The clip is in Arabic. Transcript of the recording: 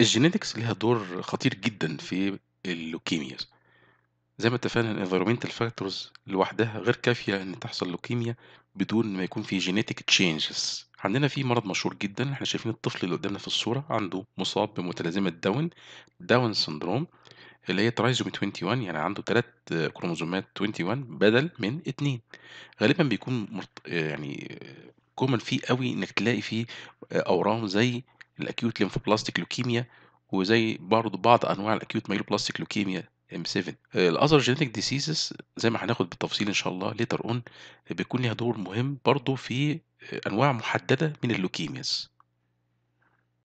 الجينيتكس ليها دور خطير جدًا في اللوكيميا. زي ما اتفقنا إن environmental factors لوحدها غير كافية إن تحصل لوكيميا بدون ما يكون في genetic changes. عندنا في مرض مشهور جدًا إحنا شايفين الطفل اللي قدامنا في الصورة عنده مصاب بمتلازمة داون، داون syndrome اللي هي ترايزومي 21 يعني عنده ثلاث كروموزومات 21 بدل من اثنين غالبًا بيكون مرت... يعني كومن فيه أوي إنك تلاقي فيه أورام زي الاكيوت ليمفوبلاستيك لوكيميا وزي برضه بعض انواع الاكيوت مايلوبلاستيك لوكيميا ام آه، 7 الاذر جينيتك ديزيزز زي ما هناخد بالتفصيل ان شاء الله ليتر اون بيكون ليها دور مهم برضه في آه، انواع محدده من اللوكيميز